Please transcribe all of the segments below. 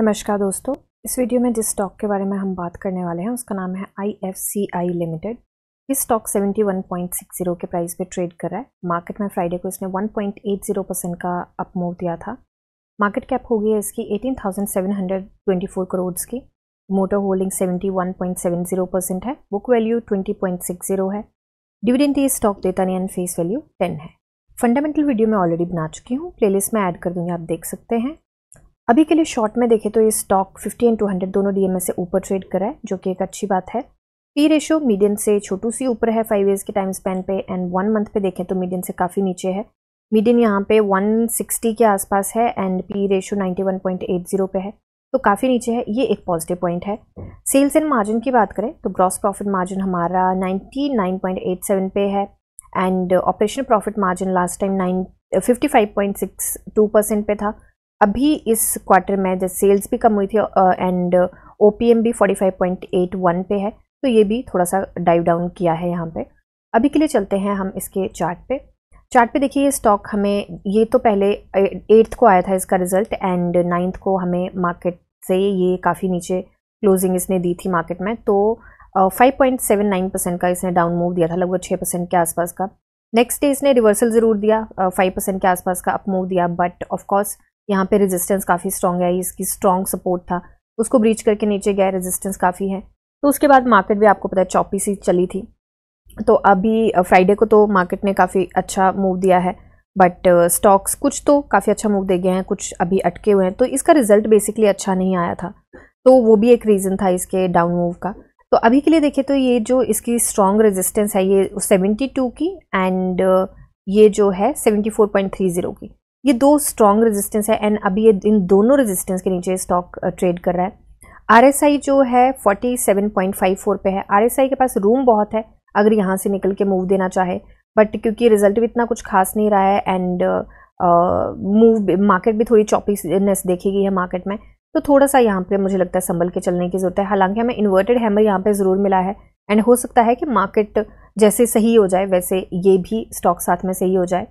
नमस्कार दोस्तों इस वीडियो में जिस स्टॉक के बारे में हम बात करने वाले हैं उसका नाम है I F C I limited ये स्टॉक 71.60 के प्राइस पे ट्रेड कर रहा है मार्केट में फ्राइडे को इसने 1.80 परसेंट का अप मूव दिया था मार्केट कैप हो गई है इसकी 18,724 करोड़ की मोटर होल्डिंग 71.70 परसेंट है बुक वैल्यू 20.60 है डिविडेंड ये स्टॉक देता नहीं फेस वैल्यू टेन है फंडामेंटल वीडियो मैं ऑलरेडी बना चुकी हूँ प्लेलिस्ट में ऐड कर दूंगी आप देख सकते हैं अभी के लिए शॉर्ट में देखें तो ये स्टॉक 50 एंड 200 दोनों डीएमए से ऊपर ट्रेड करा है जो कि एक अच्छी बात है पी रेशो मीडियम से छोटू सी ऊपर है फाइव ईयर्स के टाइम स्पेन पे एंड वन मंथ पे देखें तो मीडियम से काफ़ी नीचे है मीडियम यहाँ पे 160 के आसपास है एंड पी रेशो 91.80 पे है तो काफ़ी नीचे है ये एक पॉजिटिव पॉइंट है सेल्स एंड मार्जिन की बात करें तो ग्रॉस प्रॉफिट मार्जिन हमारा सेवन पे है and operation profit margin last time nine fifty five point six two percent पे था अभी इस क्वार्टर में जैसे सेल्स भी कम हुई थी एंड uh, ओ uh, भी 45.81 पे है तो ये भी थोड़ा सा डाइव डाउन किया है यहाँ पे अभी के लिए चलते हैं हम इसके चार्ट पे चार्ट पे देखिए ये स्टॉक हमें ये तो पहले एट्थ को आया था इसका रिजल्ट एंड नाइन्थ को हमें मार्केट से ये काफ़ी नीचे क्लोजिंग इसने दी थी मार्केट में तो five point seven nine percent का इसने डाउन मूव दिया था लगभग छः परसेंट के आसपास का नेक्स्ट डे इसने रिवर्सल ज़रूर दिया फाइव uh, परसेंट के आसपास का अप मूव दिया बट ऑफकोर्स यहाँ पे रेजिस्टेंस काफ़ी स्ट्रॉन्ग है इसकी स्ट्रॉन्ग सपोर्ट था उसको ब्रीच करके नीचे गया रेजिस्टेंस काफ़ी है तो उसके बाद मार्केट भी आपको पता है चौपी सी चली थी तो अभी फ्राइडे को तो मार्केट ने काफ़ी अच्छा मूव दिया है बट स्टॉक्स uh, कुछ तो काफ़ी अच्छा मूव दे गए हैं कुछ अभी अटके हुए हैं तो इसका रिजल्ट बेसिकली अच्छा नहीं आया था तो वो भी एक रीज़न था इसके डाउन मूव का तो अभी के लिए देखिए तो ये जो इसकी स्ट्रॉन्ग रेजिस्टेंस है ये 72 की एंड ये जो है 74.30 की ये दो स्ट्रॉन्ग रेजिस्टेंस है एंड अभी ये इन दोनों रेजिस्टेंस के नीचे स्टॉक ट्रेड कर रहा है आरएसआई जो है 47.54 पे है आरएसआई के पास रूम बहुत है अगर यहाँ से निकल के मूव देना चाहे बट क्योंकि रिजल्ट भी इतना कुछ खास नहीं रहा है एंड मूव मार्केट भी थोड़ी चौपीनेस देखी गई है मार्केट में तो थोड़ा सा यहाँ पे मुझे लगता है संभल के चलने की ज़रूरत है हालांकि हमें इन्वर्टेड हैमर यहाँ पे ज़रूर मिला है एंड हो सकता है कि मार्केट जैसे सही हो जाए वैसे ये भी स्टॉक साथ में सही हो जाए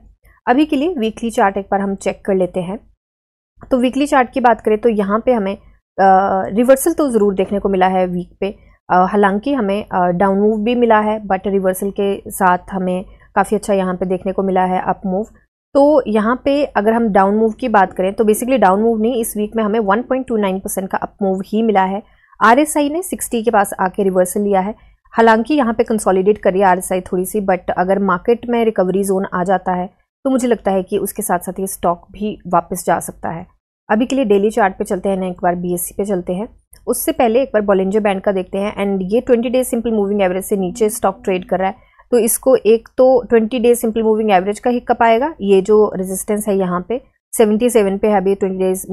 अभी के लिए वीकली चार्ट एक बार हम चेक कर लेते हैं तो वीकली चार्ट की बात करें तो यहाँ पे हमें रिवर्सल तो ज़रूर देखने को मिला है वीक पे हालांकि हमें डाउन मूव भी मिला है बट रिवर्सल के साथ हमें काफ़ी अच्छा यहाँ पे देखने को मिला है अप मूव तो यहाँ पे अगर हम डाउन मूव की बात करें तो बेसिकली डाउन मूव नहीं इस वीक में हमें वन परसेंट का अप मूव ही मिला है आर ने सिक्सटी के पास आके रिवर्सल लिया है हालांकि यहाँ पे कंसोलिडेट करिए आर थोड़ी सी बट अगर मार्केट में रिकवरी जोन आ जाता है तो मुझे लगता है कि उसके साथ साथ ये स्टॉक भी वापस जा सकता है अभी के लिए डेली चार्ट पे चलते हैं ना एक बार बीएससी पे चलते हैं उससे पहले एक बार बॉलेंजर बैंड का देखते हैं एंड ये 20 डेज सिंपल मूविंग एवरेज से नीचे स्टॉक ट्रेड कर रहा है तो इसको एक तो 20 डेज सिंपल मूविंग एवरेज का हिकअप आएगा ये जो रेजिस्टेंस है यहाँ पे 77 पे है अभी 20 days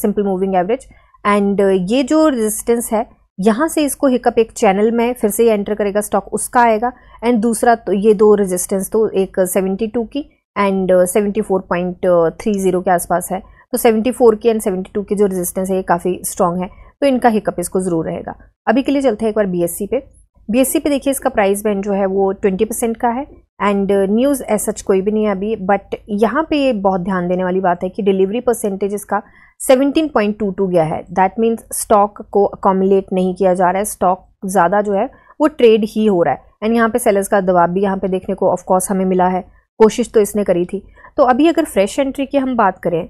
simple moving average and ये जो रेजिस्टेंस है यहाँ से इसको हिकअप एक चैनल में फिर से ये एंटर करेगा स्टॉक उसका आएगा एंड दूसरा तो ये दो रेजिस्टेंस तो एक 72 की and seventy four point three zero के आसपास है तो सेवेंटी फोर के एंड सेवेंटी टू की जो रेजिस्टेंस है ये काफ़ी स्ट्रॉन्ग है तो इनका हिकअप इसको ज़रूर रहेगा अभी के लिए चलते हैं एक बार बी एस सी पे बी एस सी पे देखिए इसका प्राइस बैंड जो है वो ट्वेंटी परसेंट का है एंड न्यूज़ एस सच कोई भी नहीं है अभी बट यहाँ पे ये बहुत ध्यान देने वाली बात है कि डिलीवरी परसेंटेज इसका 17.22 गया है दैट मीन्स स्टॉक को अकोमलेट नहीं किया जा रहा है स्टॉक ज़्यादा जो है वो ट्रेड ही हो रहा है एंड यहाँ पे सेलर्स का दबाव भी यहाँ पे देखने को ऑफकोर्स हमें मिला है कोशिश तो इसने करी थी तो अभी अगर फ्रेश एंट्री की हम बात करें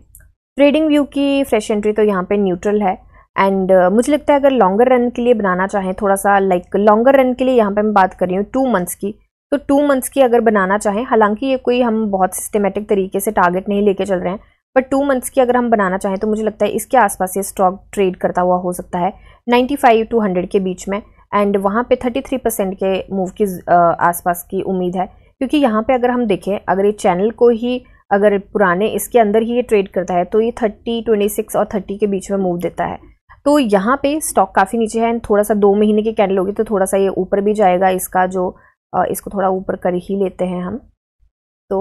ट्रेडिंग व्यू की फ्रेश एंट्री तो यहाँ पे न्यूट्रल है एंड uh, मुझे लगता है अगर लॉन्गर रन के लिए बनाना चाहें थोड़ा सा लाइक लॉन्गर रन के लिए यहाँ पे मैं बात कर रही हूँ टू मंथ्स की तो टू मंथ्स की अगर बनाना चाहें हालांकि ये कोई हम बहुत सिस्टमेटिक तरीके से टारगेट नहीं लेके चल रहे हैं बट टू मंथ्स की अगर हम बनाना चाहें तो मुझे लगता है इसके आसपास ये स्टॉक ट्रेड करता हुआ हो सकता है फाइव टू हंड्रेड के बीच में एंड वहाँ पे थ्री परसेंट के मूव की uh, आसपास की उम्मीद है क्योंकि यहाँ पे अगर हम देखें अगर ये चैनल को ही अगर पुराने इसके अंदर ही ये ट्रेड करता है तो ये थर्टी ट्वेंटी सिक्स और थर्टी के बीच में मूव देता है तो यहाँ पे स्टॉक काफ़ी नीचे है एंड थोड़ा सा दो महीने के कैंडल होगी तो थोड़ा सा ये ऊपर भी जाएगा इसका जो इसको थोड़ा ऊपर कर ही लेते हैं हम तो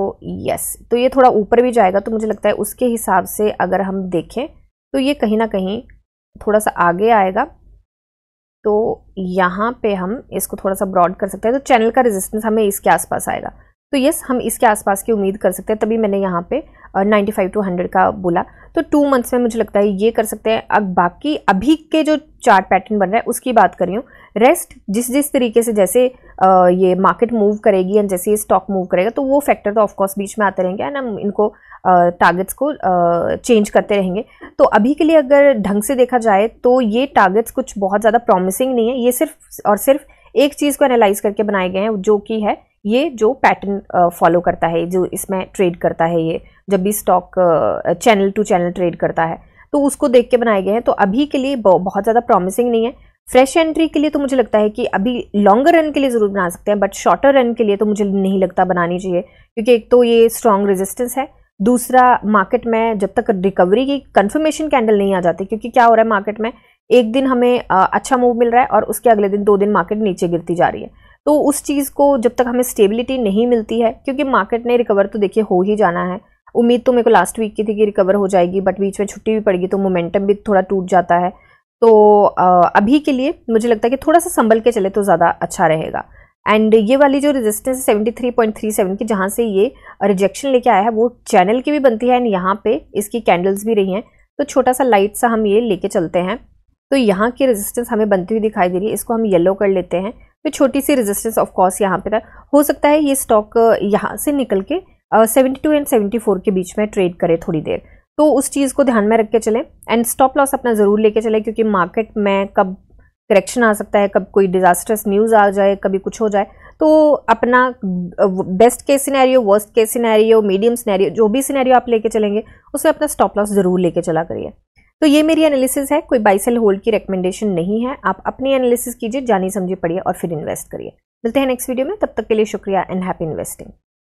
यस तो ये थोड़ा ऊपर भी जाएगा तो मुझे लगता है उसके हिसाब से अगर हम देखें तो ये कहीं ना कहीं थोड़ा सा आगे आएगा तो यहाँ पे हम इसको थोड़ा सा ब्रॉड कर सकते हैं तो चैनल का रेजिस्टेंस हमें इसके आसपास आएगा तो यस हम इसके आसपास की उम्मीद कर सकते हैं तभी मैंने यहाँ पे नाइन्टी फाइव टू हंड्रेड का बोला तो टू मंथ्स में मुझे लगता है ये कर सकते हैं अब बाकी अभी के जो चार्ट पैटर्न बन रहा है उसकी बात कर रही हूँ रेस्ट जिस जिस तरीके से जैसे ये मार्केट मूव करेगी एंड जैसे ये स्टॉक मूव करेगा तो वो फैक्टर तो ऑफकोर्स बीच में आते रहेंगे एंड हम इनको टारगेट्स को चेंज करते रहेंगे तो अभी के लिए अगर ढंग से देखा जाए तो ये टारगेट्स कुछ बहुत ज़्यादा प्रॉमिसिंग नहीं है ये सिर्फ और सिर्फ एक चीज़ को एनालाइज करके बनाए गए हैं जो कि है ये जो पैटर्न फॉलो करता है जो इसमें ट्रेड करता है ये जब भी stock channel to channel trade करता है तो उसको देख के बनाए गए हैं तो अभी के लिए बहुत ज़्यादा प्रॉमिसिंग नहीं है फ्रेश एंट्री के लिए तो मुझे लगता है कि अभी लॉन्गर रन के लिए ज़रूर बना सकते हैं बट शॉर्टर रन के लिए तो मुझे नहीं लगता बनानी चाहिए क्योंकि एक तो ये स्ट्रॉन्ग रेजिस्टेंस है दूसरा मार्केट में जब तक रिकवरी की कंफर्मेशन कैंडल नहीं आ जाती क्योंकि क्या हो रहा है मार्केट में एक दिन हमें अच्छा मूव मिल रहा है और उसके अगले दिन दो दिन मार्केट नीचे गिरती जा रही है तो उस चीज़ को जब तक हमें स्टेबिलिटी नहीं मिलती है क्योंकि मार्केट ने रिकवर तो देखिए हो ही जाना है उम्मीद तो मेरे को लास्ट वीक की थी कि रिकवर हो जाएगी बट बीच में छुट्टी भी पड़ेगी तो मोमेंटम भी थोड़ा टूट जाता है तो अभी के लिए मुझे लगता है कि थोड़ा सा संभल के चले तो ज़्यादा अच्छा रहेगा एंड ये वाली जो रेजिस्टेंस है सेवन की जहाँ से ये रिजेक्शन लेके आया है वो चैनल की भी बनती है एंड यहाँ पे इसकी कैंडल्स भी रही हैं तो छोटा सा लाइट सा हम ये लेके चलते हैं तो यहाँ की रेजिस्टेंस हमें बनती हुई दिखाई दे रही है इसको हम येलो कर लेते हैं तो छोटी सी रेजिस्टेंस ऑफ कोर्स यहाँ पे था हो सकता है ये स्टॉक यहाँ से निकल के seventy two and seventy four के बीच में ट्रेड करे थोड़ी देर तो उस चीज़ को ध्यान में रख के चलें एंड स्टॉप लॉस अपना ज़रूर लेके चलें क्योंकि मार्केट में कब करेक्शन आ सकता है कब कोई डिज़ास्टर्स न्यूज़ आ जाए कभी कुछ हो जाए तो अपना best case scenario worst case scenario medium scenario जो भी सिनेरियो आप लेके चलेंगे उसमें अपना स्टॉप लॉस ज़रूर लेके चला करिए तो ये मेरी एनालिसिस है कोई बाई सेल होल्ड की रिकमेंडेशन नहीं है आप अपनी एनालिसिस कीजिए जानी समझी पढ़िए और फिर इन्वेस्ट करिए मिलते हैं नेक्स्ट वीडियो में तब तक के लिए शुक्रिया एंड हैप्पी इन्वेस्टिंग